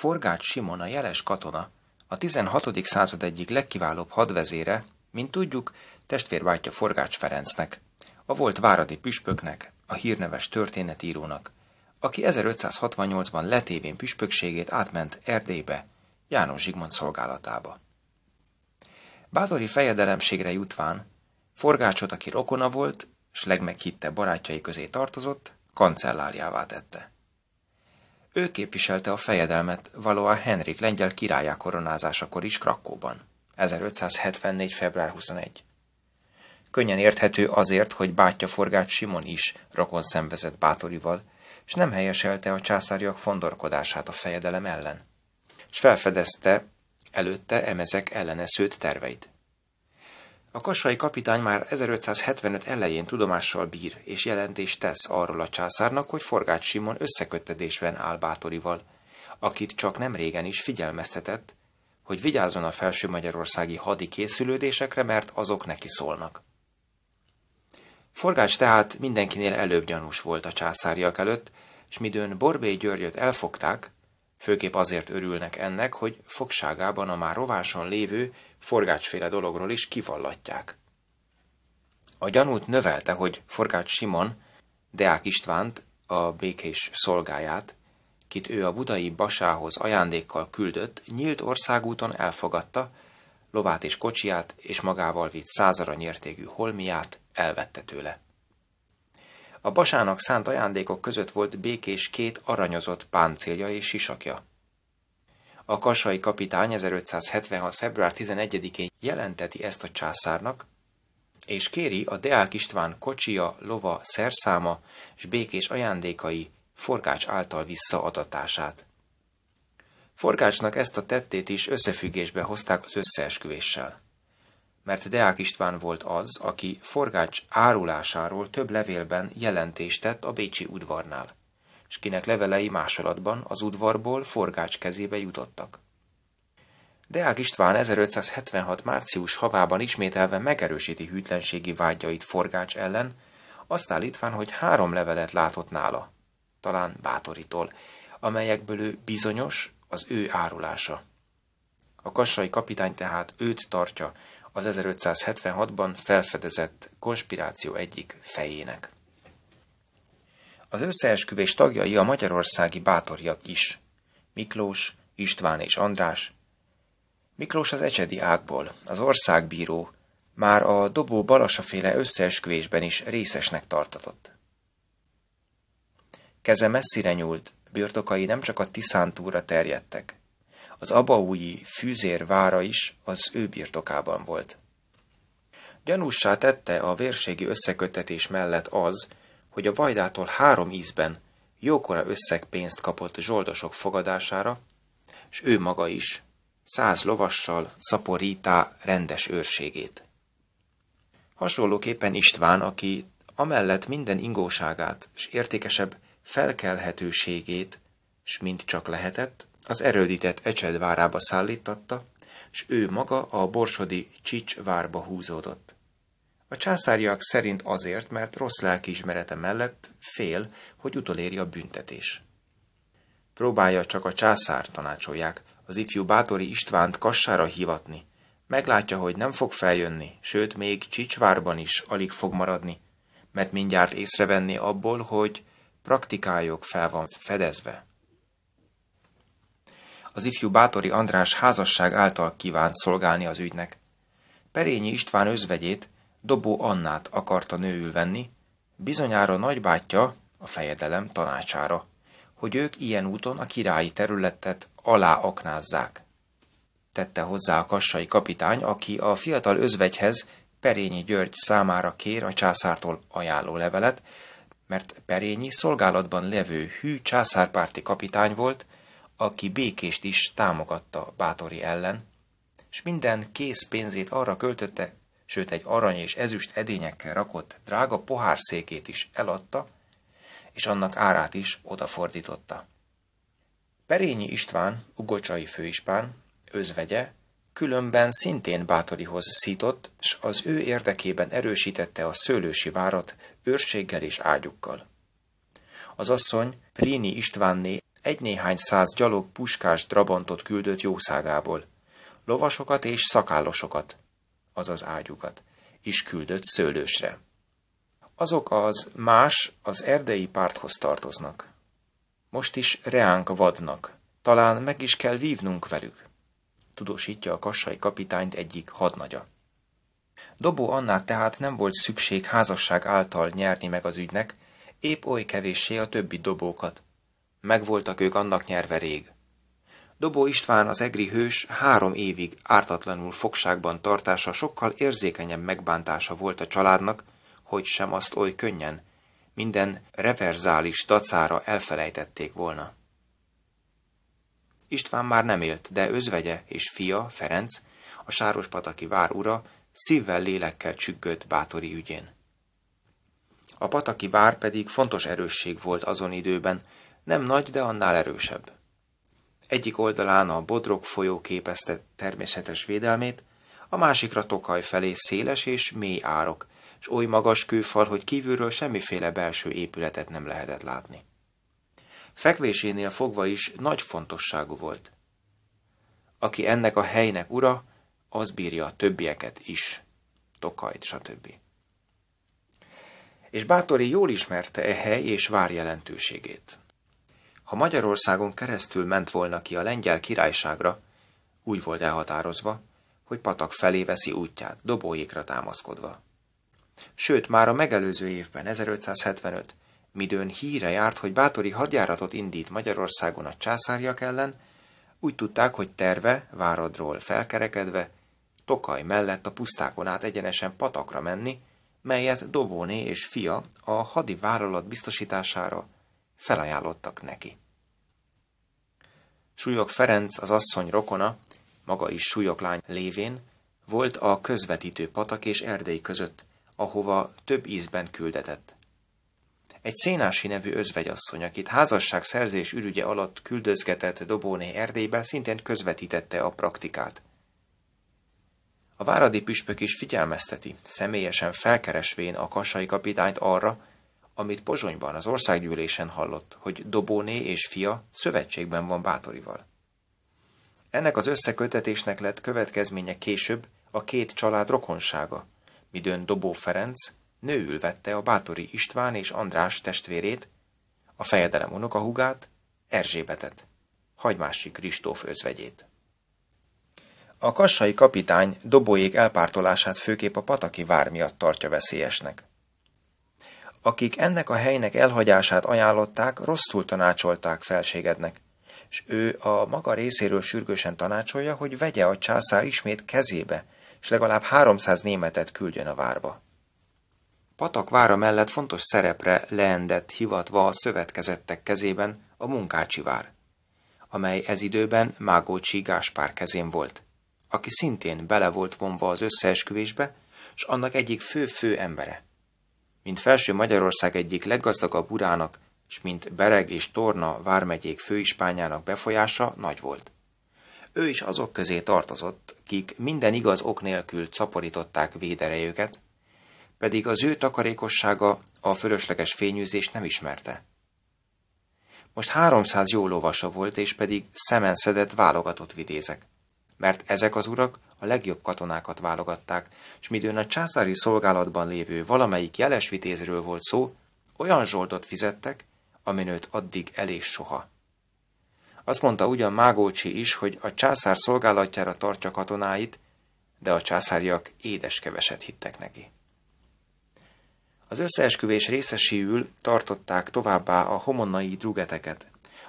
Forgács Simon a jeles katona, a 16. század egyik legkiválóbb hadvezére, mint tudjuk, testvérbátyja Forgács Ferencnek, a volt váradi püspöknek, a hírneves történetírónak, aki 1568-ban letévén püspökségét átment Erdélybe, János Zsigmond szolgálatába. Bátori fejedelemségre jutván, Forgácsot, aki rokona volt, s legmeghitte barátjai közé tartozott, kancellárjává tette. Ő képviselte a fejedelmet valóan Henrik lengyel királyá koronázásakor is Krakóban. 1574. február 21. Könnyen érthető azért, hogy forgát Simon is rokon szenvezett bátorival, és nem helyeselte a császáriak fondorkodását a fejedelem ellen, és felfedezte előtte emezek elleneszőt terveit. A kassai kapitány már 1575 elején tudomással bír és jelentést tesz arról a császárnak, hogy Forgács Simon összeköttedésben áll Bátorival, akit csak nem régen is figyelmeztetett, hogy vigyázzon a felső magyarországi hadi készülődésekre, mert azok neki szólnak. Forgács tehát mindenkinél előbb gyanús volt a császáriak előtt, s midőn Borbély Györgyöt elfogták, főképp azért örülnek ennek, hogy fogságában a már rováson lévő forgácsféle dologról is kivallatják. A gyanút növelte, hogy Forgács Simon, Deák Istvánt, a békés szolgáját, kit ő a budai basához ajándékkal küldött, nyílt országúton elfogadta, lovát és kocsiját, és magával vitt százara nyértékű holmiát elvette tőle. A basának szánt ajándékok között volt békés két aranyozott páncélja és sisakja. A kasai kapitány 1576. február 11-én jelenteti ezt a császárnak, és kéri a Deák István kocsia, lova, szerszáma és békés ajándékai forgács által visszaadatását. Forgácsnak ezt a tettét is összefüggésbe hozták az összeesküvéssel. Mert Deák István volt az, aki forgács árulásáról több levélben jelentést tett a Bécsi udvarnál s kinek levelei másolatban az udvarból forgács kezébe jutottak. Deák István 1576. március havában ismételve megerősíti hűtlenségi vágyait forgács ellen, azt állítván, hogy három levelet látott nála, talán bátorítól, amelyekből ő bizonyos az ő árulása. A kassai kapitány tehát őt tartja az 1576-ban felfedezett konspiráció egyik fejének. Az összeesküvés tagjai a magyarországi bátorjak is. Miklós, István és András. Miklós az ecsedi ágból, az országbíró, már a dobó balasaféle összeesküvésben is részesnek tartatott. Keze messzire nyúlt, birtokai nem csak a Tiszántúra terjedtek. Az abaúji fűzér vára is az ő birtokában volt. Gyanússá tette a vérségi összekötetés mellett az, hogy a Vajdától három ízben jókora összeg pénzt kapott zsoldosok fogadására, s ő maga is, száz lovassal szaporítá rendes őrségét. Hasonlóképpen István, aki amellett minden ingóságát és értékesebb felkelhetőségét, s mint csak lehetett, az erődített ecsedvárába szállítatta, s ő maga a borsodi csicsvárba húzódott. A császáriak szerint azért, mert rossz lelkiismerete mellett fél, hogy utoléri a büntetés. Próbálja csak a császár, tanácsolják, az ifjú bátori Istvánt kassára hivatni. Meglátja, hogy nem fog feljönni, sőt, még Csicsvárban is alig fog maradni, mert mindjárt észrevenni abból, hogy praktikájuk fel van fedezve. Az ifjú bátori András házasság által kívánt szolgálni az ügynek. Perényi István özvegyét Dobó Annát akarta nőül venni, bizonyára nagybátyja a fejedelem tanácsára, hogy ők ilyen úton a királyi területet aláaknázzák. Tette hozzá a kassai kapitány, aki a fiatal özvegyhez Perényi György számára kér a császártól ajánló levelet, mert Perényi szolgálatban levő hű császárpárti kapitány volt, aki békést is támogatta Bátori ellen, és minden kész pénzét arra költötte, sőt egy arany és ezüst edényekkel rakott drága pohárszékét is eladta, és annak árát is odafordította. Perényi István, ugocsai főispán, özvegye, különben szintén bátorihoz szított, s az ő érdekében erősítette a szőlősi várat őrséggel és ágyukkal. Az asszony Príni Istvánné egy-néhány száz gyalog puskás drabantot küldött jószágából, lovasokat és szakállosokat, azaz ágyukat, és küldött szőlősre. Azok az más az erdei párthoz tartoznak. Most is reánk vadnak, talán meg is kell vívnunk velük, tudósítja a kassai kapitányt egyik hadnagya. Dobó Annát tehát nem volt szükség házasság által nyerni meg az ügynek, épp oly kevéssé a többi dobókat. Megvoltak ők annak nyerve rég. Dobó István az egri hős három évig ártatlanul fogságban tartása sokkal érzékenyebb megbántása volt a családnak, hogy sem azt oly könnyen, minden reverzális tacára elfelejtették volna. István már nem élt, de özvegye és fia, Ferenc, a Sárospataki vár ura szívvel lélekkel csüggött bátori ügyén. A pataki vár pedig fontos erősség volt azon időben, nem nagy, de annál erősebb. Egyik oldalán a Bodrog folyó képezte természetes védelmét, a másikra Tokaj felé széles és mély árok, és oly magas kőfal, hogy kívülről semmiféle belső épületet nem lehetett látni. Fekvésénél fogva is nagy fontosságú volt. Aki ennek a helynek ura, az bírja a többieket is, Tokajt, stb. És Bátori jól ismerte e hely és vár jelentőségét. Ha Magyarországon keresztül ment volna ki a lengyel királyságra, úgy volt elhatározva, hogy patak felé veszi útját, dobójékra támaszkodva. Sőt, már a megelőző évben, 1575, midőn híre járt, hogy bátori hadjáratot indít Magyarországon a császárjak ellen, úgy tudták, hogy terve, váradról felkerekedve, Tokaj mellett a pusztákon át egyenesen patakra menni, melyet Dobóné és fia a hadi vállalat biztosítására felajánlottak neki. Súlyok Ferenc, az asszony rokona, maga is Súlyok lány lévén, volt a közvetítő patak és erdei között, ahova több ízben küldetett. Egy szénási nevű özvegyasszony, akit házasság szerzés ürügye alatt küldözgetett Dobóné Erdélybe, szintén közvetítette a praktikát. A váradi püspök is figyelmezteti, személyesen felkeresvén a kasai kapitányt arra, amit Pozsonyban az országgyűlésen hallott, hogy Dobóné és fia szövetségben van Bátorival. Ennek az összekötetésnek lett következménye később a két család rokonsága, midőn Dobó Ferenc nőül vette a Bátori István és András testvérét, a fejedelem unokahugát, Erzsébetet, hagymási Kristóf özvegyét. A kassai kapitány dobóék elpártolását főképp a pataki vár miatt tartja veszélyesnek akik ennek a helynek elhagyását ajánlották, rosszul tanácsolták felségednek, és ő a maga részéről sürgősen tanácsolja, hogy vegye a császár ismét kezébe, és legalább 300 németet küldjön a várba. Patak vára mellett fontos szerepre leendett hivatva a szövetkezettek kezében a munkácsi vár, amely ez időben Mágócsi Gáspár kezén volt, aki szintén bele volt vonva az összeesküvésbe, s annak egyik fő-fő embere – mint Felső Magyarország egyik leggazdagabb urának, s mint Bereg és Torna vármegyék főispányának befolyása nagy volt. Ő is azok közé tartozott, kik minden igaz ok nélkül szaporították véderejüket, pedig az ő takarékossága a fölösleges fényűzés nem ismerte. Most 300 jó lovasa volt, és pedig szemen szedett válogatott vidézek, mert ezek az urak a legjobb katonákat válogatták, és midőn a császári szolgálatban lévő valamelyik jeles vitézről volt szó, olyan zsoldot fizettek, aminőt addig elég soha. Azt mondta ugyan Mágócsi is, hogy a császár szolgálatjára tartja katonáit, de a császáriak édes keveset hittek neki. Az összeesküvés részesül tartották továbbá a homonnai drugeteket,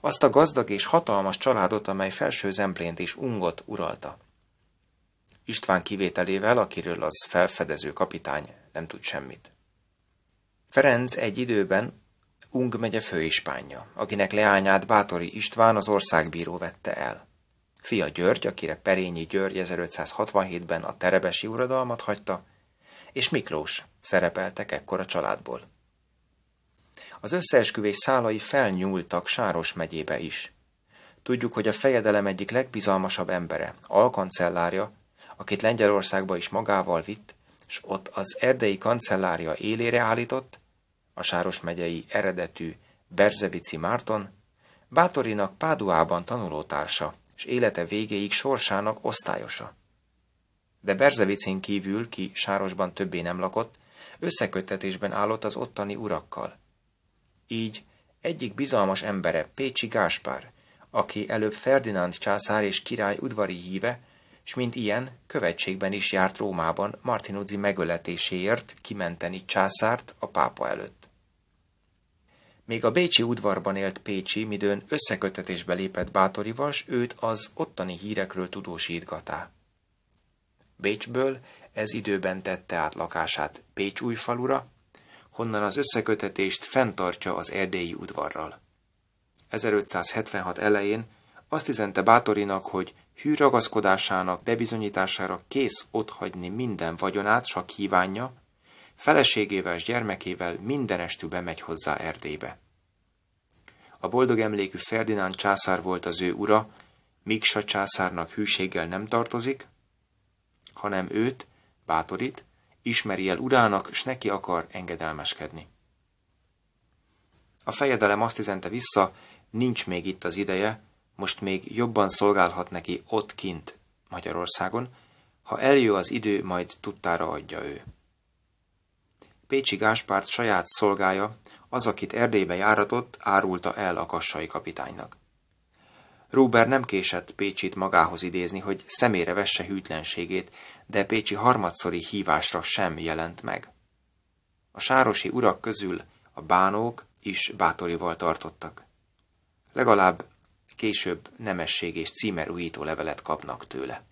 azt a gazdag és hatalmas családot, amely felső zemplént és ungot uralta. István kivételével, akiről az felfedező kapitány nem tud semmit. Ferenc egy időben Ung megye főispánja, akinek leányát Bátori István az országbíró vette el. Fia György, akire Perényi György 1567-ben a terebesi uradalmat hagyta, és Miklós szerepeltek ekkor a családból. Az összeesküvés szálai felnyúltak Sáros megyébe is. Tudjuk, hogy a fejedelem egyik legbizalmasabb embere, alkancellárja akit Lengyelországba is magával vitt, s ott az erdei kancellária élére állított, a Sáros megyei eredetű Berzevici Márton, Bátorinak Páduában tanulótársa, és élete végéig sorsának osztályosa. De Berzevicin kívül, ki Sárosban többé nem lakott, összeköttetésben állott az ottani urakkal. Így egyik bizalmas embere, Pécsi Gáspár, aki előbb Ferdinánd császár és király udvari híve, és mint ilyen, követségben is járt Rómában Martinuzzi megöletéséért kimenteni császárt a pápa előtt. Még a Bécsi udvarban élt Pécsi, midőn összekötetésbe lépett Bátorival, s őt az ottani hírekről tudósítgatá. Bécsből ez időben tette át lakását Pécs újfalura, honnan az összekötetést fenntartja az erdélyi udvarral. 1576 elején azt izente Bátorinak, hogy hű ragaszkodásának bebizonyítására kész otthagyni minden vagyonát, csak kívánja, feleségével és gyermekével mindenestül bemegy hozzá Erdélybe. A boldog emlékű Ferdinánd császár volt az ő ura, Miksa császárnak hűséggel nem tartozik, hanem őt, bátorít, ismeri el urának, s neki akar engedelmeskedni. A fejedelem azt izente vissza, nincs még itt az ideje, most még jobban szolgálhat neki ott kint Magyarországon, ha eljö az idő, majd tudtára adja ő. Pécsi Gáspárt saját szolgája, az, akit Erdélybe járatott, árulta el a kassai kapitánynak. Ruber nem késett Pécsit magához idézni, hogy szemére vesse hűtlenségét, de Pécsi harmadszori hívásra sem jelent meg. A sárosi urak közül a bánók is bátorival tartottak. Legalább később nemesség és címerújító levelet kapnak tőle.